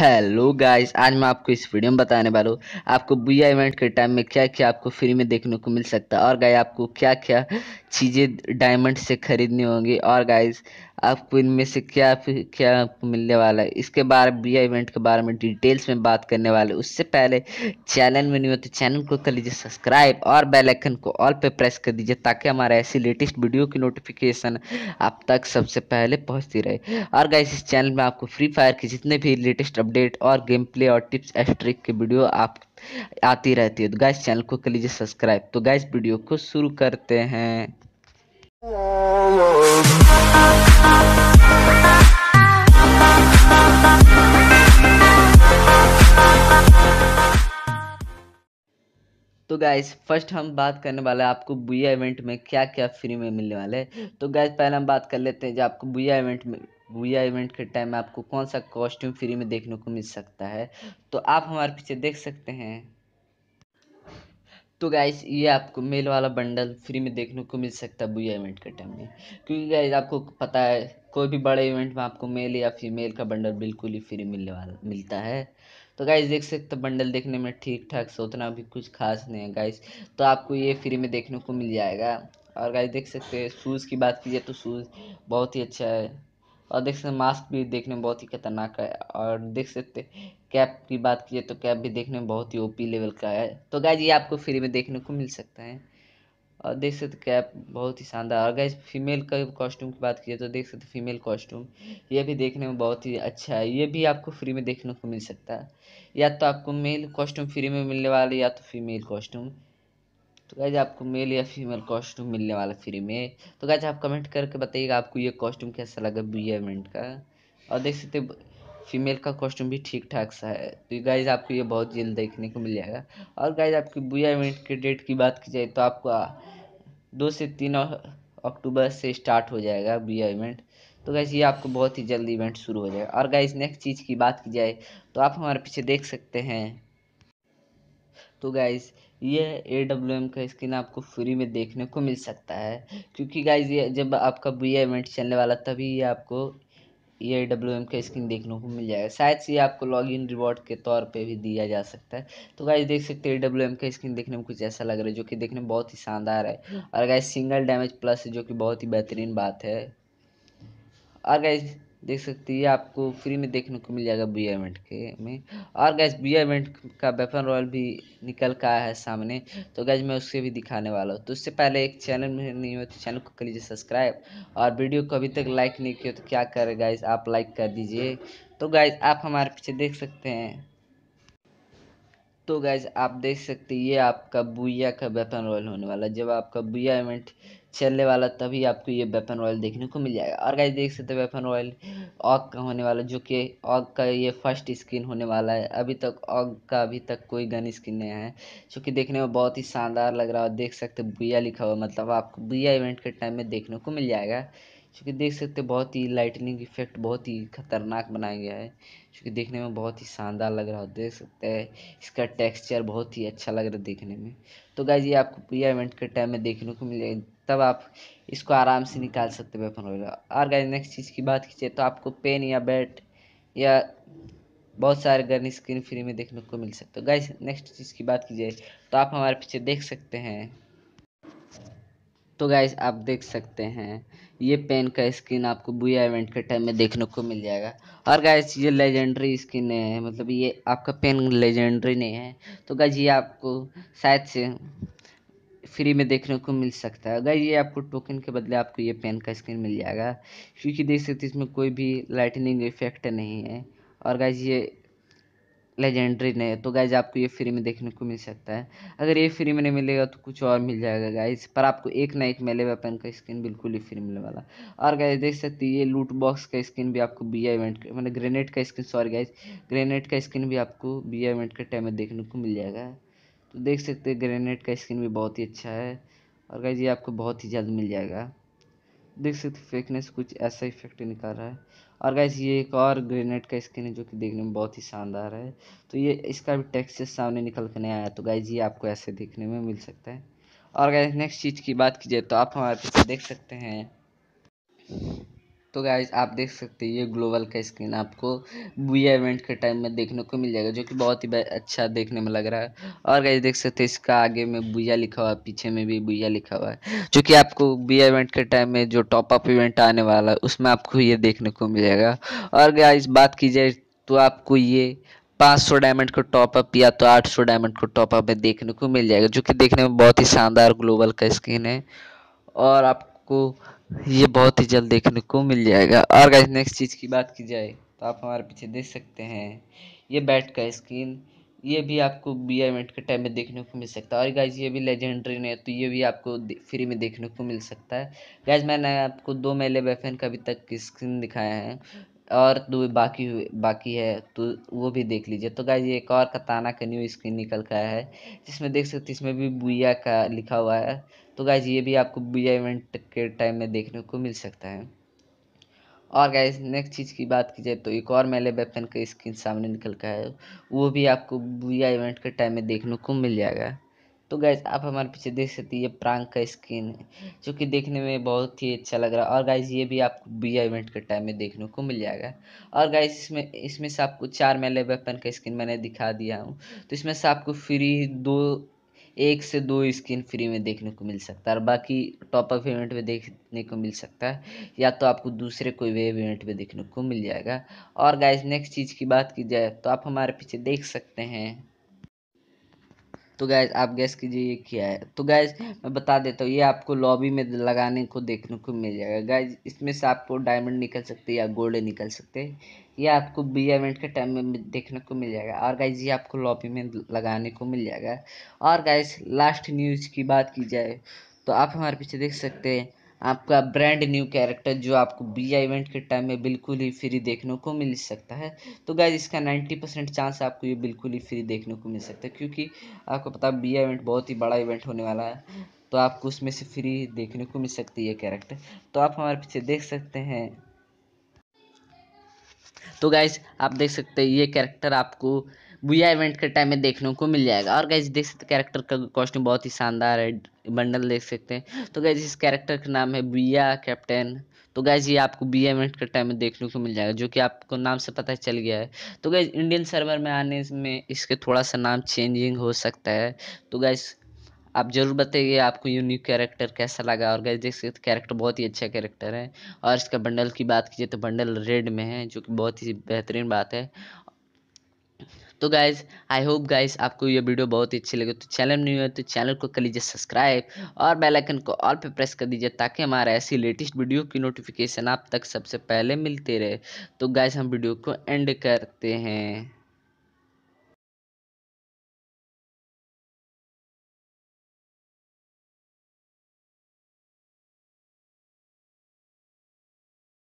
hello guys आज मैं आपको इस वीडियो में बताने वाला हूँ आपको बुया इवेंट के टाइम में क्या क्या आपको फ्री में देखने को मिल सकता है और गाय आपको क्या क्या चीज़ें डायमंड से खरीदनी होंगी और गाइस आपको इनमें से क्या क्या आपको मिलने वाला है इसके बारे में इवेंट के बारे में डिटेल्स में बात करने वाले उससे पहले चैनल में नहीं हो तो चैनल को कर लीजिए सब्सक्राइब और बेल आइकन को ऑल पे प्रेस कर दीजिए ताकि हमारे ऐसी लेटेस्ट वीडियो की नोटिफिकेशन आप तक सबसे पहले पहुंचती रहे और गाइस इस चैनल में आपको फ्री फायर के जितने भी लेटेस्ट अपडेट और गेम प्ले और टिप्स एस्ट्रिक की वीडियो आप आती रहती है तो गाइस चैनल को कर लीजिए सब्सक्राइब तो गाइस वीडियो को शुरू करते हैं तो गाइज फर्स्ट हम बात करने वाले हैं आपको बुया इवेंट में क्या क्या फ्री में मिलने वाले हैं तो गाइज पहले हम बात कर लेते हैं जो आपको बुया इवेंट में बुया इवेंट के टाइम में आपको कौन सा कॉस्ट्यूम फ्री में देखने को मिल सकता है तो आप हमारे पीछे देख सकते हैं तो गाइस ये आपको मेल वाला बंडल फ्री में देखने को मिल सकता है बुआ इवेंट के टाइम में क्योंकि गाइस आपको पता है कोई भी बड़े इवेंट में आपको मेल या फीमेल का बंडल बिल्कुल ही फ्री मिलने वाला मिलता है तो गाइस देख सकते बंडल देखने में ठीक ठाक से उतना भी कुछ खास नहीं है गाइस तो आपको ये फ्री में देखने को मिल जाएगा और गाइस देख सकते हैं शूज़ की बात कीजिए तो शूज़ बहुत ही अच्छा है और देख सकते मास्क भी देखने में बहुत ही खतरनाक है और देख सकते कैप की बात कीजिए तो कैप भी देखने में बहुत ही ओपी लेवल का है तो गैज ये आपको फ्री में देखने को मिल सकता है और देख सकते कैप बहुत ही शानदार और गैज फीमेल का कॉस्ट्यूम की बात कीजिए तो देख सकते फीमेल कॉस्ट्यूम ये भी देखने में बहुत ही अच्छा है ये भी आपको फ्री में देखने को मिल सकता है या तो आपको मेल कॉस्ट्यूम फ्री में मिलने वाला या तो फीमेल कॉस्ट्यूम तो गाइज आपको मेल या फीमेल कॉस्ट्यूम मिलने वाला फ्री में तो गाइज आप कमेंट करके बताइएगा आपको ये कॉस्ट्यूम कैसा लगा बिहेवमेंट का और देख सकते फीमेल का कॉस्ट्यूम भी ठीक ठाक सा है तो गाइज आपको ये बहुत जल्द देखने को मिल जाएगा और गाइज आपकी बुआ इवेंट के डेट की बात की जाए तो आपको दो से तीन अक्टूबर से स्टार्ट हो जाएगा बुआ इवेंट तो गाइज ये आपको बहुत ही जल्द इवेंट शुरू हो जाएगा और गाइज नेक्स्ट चीज़ की बात की जाए तो आप हमारे पीछे देख सकते हैं तो गाइज ये ए डब्ल्यू एम का स्किन आपको फ्री में देखने को मिल सकता है क्योंकि गाइज ये जब आपका बी इवेंट चलने वाला तभी ये आपको ये डब्ल्यू एम का स्किन देखने को मिल जाएगा शायद से ये आपको लॉग इन रिवॉर्ड के तौर पे भी दिया जा सकता है तो गाइज देख सकते हैं डब्ल्यू एम का स्किन देखने में कुछ ऐसा लग रहा है जो कि देखने में बहुत ही शानदार है और गाइज सिंगल डैमेज प्लस जो कि बहुत ही बेहतरीन बात है और गाइज देख सकती है आपको फ्री में देखने को मिल जाएगा बी इवेंट के में और गैस बी इवेंट का वेपन रॉयल भी निकल का है सामने तो गैस मैं उसके भी दिखाने वाला हूँ तो उससे पहले एक चैनल में नहीं हो तो चैनल को कर लीजिए सब्सक्राइब और वीडियो को अभी तक लाइक नहीं किया तो क्या करें गैस आप लाइक कर दीजिए तो गैस आप हमारे पीछे देख सकते हैं तो गैज आप देख सकते ये आपका बुया का वेपन रॉयल होने वाला जब आपका बुया इवेंट चलने वाला तभी आपको ये वेपन रॉयल देखने को मिल जाएगा और गाइज देख सकते वेपन रॉयल ऑग का होने वाला जो कि ऑग का ये फर्स्ट स्किन होने वाला है अभी तक ऑग का अभी तक कोई गन स्किन नहीं है चूँकि देखने में बहुत ही शानदार लग रहा है देख सकते बुया लिखा हुआ मतलब आपको बुया इवेंट के टाइम में देखने को मिल जाएगा चूँकि देख सकते बहुत ही लाइटनिंग इफेक्ट बहुत ही खतरनाक बनाया गया है चूँकि देखने में बहुत ही शानदार लग रहा है देख सकते हैं इसका टेक्सचर बहुत ही अच्छा लग रहा है देखने में तो गाइज ये आपको प्रिया इवेंट के टाइम में देखने को मिले तब आप इसको आराम से निकाल सकते हो वेपन वगैरह और गाइज नेक्स्ट चीज़ की बात कीजिए तो आपको पेन या बैट या बहुत सारे गर्नी स्क्रीन फ्री में देखने को मिल सकते हो गाइज नेक्स्ट चीज़ की बात की जाए तो आप हमारे पीछे देख सकते हैं तो गाइस आप देख सकते हैं ये पेन का स्किन आपको बुआ इवेंट के टाइम में देखने को मिल जाएगा और गाइस ये लेजेंडरी स्किन है मतलब ये आपका पेन लेजेंडरी नहीं है तो गाइस ये आपको शायद से फ्री में देखने को मिल सकता है अगर ये आपको टोकन के बदले आपको ये पेन का स्किन मिल जाएगा क्योंकि देख सकते इसमें कोई भी लाइटनिंग इफेक्ट नहीं है और गाइज ये लेजेंडरी ने तो गाइज आपको ये फ्री में देखने को मिल सकता है अगर ये फ्री में नहीं मिलेगा तो कुछ और मिल जाएगा गाइज पर आपको एक ना एक मेले वेपन का स्किन बिल्कुल ही फ्री मिलने वाला और गाइज देख सकते ये लूट बॉक्स का स्किन भी आपको बी इवेंट मतलब ग्रेनेड का स्किन सॉरी गाइज ग्रेनेड का स्किन भी आपको बी इवेंट के टाइम में देखने को मिल जाएगा तो देख सकते ग्रेनेड का स्किन भी बहुत ही अच्छा है और गाइज ये आपको बहुत ही जल्द मिल जाएगा देख सकते फेकनेस कुछ ऐसा इफेक्ट निकाल रहा है और गाइस ये एक और ग्रेनेड का स्किन है जो कि देखने में बहुत ही शानदार है तो ये इसका भी टेक्सचर सामने निकल के नहीं आया तो गाइस ये आपको ऐसे देखने में मिल सकता है और गाइस नेक्स्ट चीज़ की बात की जाए तो आप हमारे पीछे देख सकते हैं तो गाइज आप देख सकते हैं ये ग्लोबल का स्क्रीन आपको वी इवेंट के टाइम में देखने को मिल जाएगा जो कि बहुत ही अच्छा देखने में लग रहा है और गाइज देख सकते हैं इसका आगे में बुया लिखा हुआ है पीछे में भी बुया लिखा हुआ है जो कि आपको वी इवेंट के टाइम में जो टॉपअप इवेंट आने वाला है उसमें आपको ये देखने को मिल जाएगा और गाइज बात की जाए तो आपको ये 500 डायमंड को टॉपअप या तो 800 डायमंड को टॉपअप में देखने को मिल जाएगा जो कि देखने में बहुत ही शानदार ग्लोबल का स्क्रीन है और आप आपको ये बहुत ही जल्द देखने को मिल जाएगा और गाइस नेक्स्ट चीज़ की बात की जाए तो आप हमारे पीछे देख सकते हैं ये बैट का स्क्रीन ये भी आपको बी आई के टाइम में देखने को मिल सकता है और गाइज ये भी लेजेंडरी ने तो ये भी आपको फ्री में देखने को मिल सकता है गाइज मैंने आपको दो मेले वेफेन का अभी तक स्क्रीन दिखाया है और दो बाकी हुए बाकी है तो वो भी देख लीजिए तो गाइज एक और कताना का न्यू स्क्रीन निकल का है जिसमें देख सकते इसमें भी बुया का लिखा हुआ है तो गाइज ये भी आपको बी इवेंट के टाइम में देखने को मिल सकता है और गाइज नेक्स्ट चीज़ की बात की जाए तो एक और मेले वेपन का स्क्रीन सामने निकल का है वो भी आपको बी इवेंट के टाइम में देखने को मिल जाएगा तो गाइज आप हमारे पीछे देख सकते हैं ये प्रांग का स्किन है जो कि देखने में बहुत ही अच्छा लग रहा है और गाइज ये भी आपको बी इवेंट के टाइम में देखने को मिल जाएगा और गाइज इसमें इसमें से आपको चार मेले वेपन का स्किन मैंने दिखा दिया हूँ तो इसमें से आपको फ्री दो एक से दो स्किन फ्री में देखने को मिल सकता है और बाकी टॉपअप इवेंट में देखने को मिल सकता है या तो आपको दूसरे कोई वेब इवेंट में देखने को मिल जाएगा और गाइज नेक्स्ट चीज़ की बात की जाए तो आप हमारे पीछे देख सकते हैं तो गैस आप गैस कीजिए ये क्या है तो गैस मैं बता देता हूँ ये आपको लॉबी में लगाने को देखने को मिल जाएगा गैस इसमें से आपको डायमंड निकल सकते या गोल्ड निकल सकते ये आपको बी एवेंट के टाइम में देखने को मिल जाएगा और गाइज ये आपको लॉबी में लगाने को मिल जाएगा और गाइज लास्ट न्यूज़ की बात की जाए तो आप हमारे पीछे देख सकते हैं आपका ब्रांड न्यू कैरेक्टर जो आपको बीजा इवेंट के टाइम में बिल्कुल ही फ्री देखने को मिल सकता है तो गाइज इसका 90 परसेंट चांस आपको ये बिल्कुल ही फ्री देखने को मिल सकता है क्योंकि आपको पता है बीजा इवेंट बहुत ही बड़ा इवेंट होने वाला है तो आपको उसमें से फ्री देखने को मिल सकती है कैरेक्टर तो आप हमारे पीछे देख सकते हैं तो गाइज आप देख सकते हैं ये कैरेक्टर आपको बुया इवेंट के टाइम में देखने को मिल जाएगा और गैज देख सकते कैरेक्टर का कॉस्ट्यूम बहुत ही शानदार है बंडल देख सकते हैं तो गैज इस कैरेक्टर का नाम है बुया कैप्टन तो गैज ये आपको बी इवेंट के टाइम में देखने को मिल जाएगा जो कि आपको नाम से पता चल गया है तो गैज इंडियन सर्वर में आने में इसके थोड़ा सा नाम चेंजिंग हो सकता है तो गैज आप जरूर बताइए आपको यूनिक कैरेक्टर कैसा लगा और गैस देख सकते कैरेक्टर बहुत ही अच्छा कैरेक्टर है और इसका बंडल की बात कीजिए तो बंडल रेड में है जो कि बहुत ही बेहतरीन बात है तो गाइज आई होप गाइज आपको ये वीडियो बहुत ही अच्छी लगे तो चैनल में नहीं हो तो चैनल तो को कर लीजिए सब्सक्राइब और बेल आइकन को ऑल पे प्रेस कर दीजिए ताकि हमारा ऐसी लेटेस्ट वीडियो की नोटिफिकेशन आप तक सबसे पहले मिलते रहे तो गाइज हम वीडियो को एंड करते हैं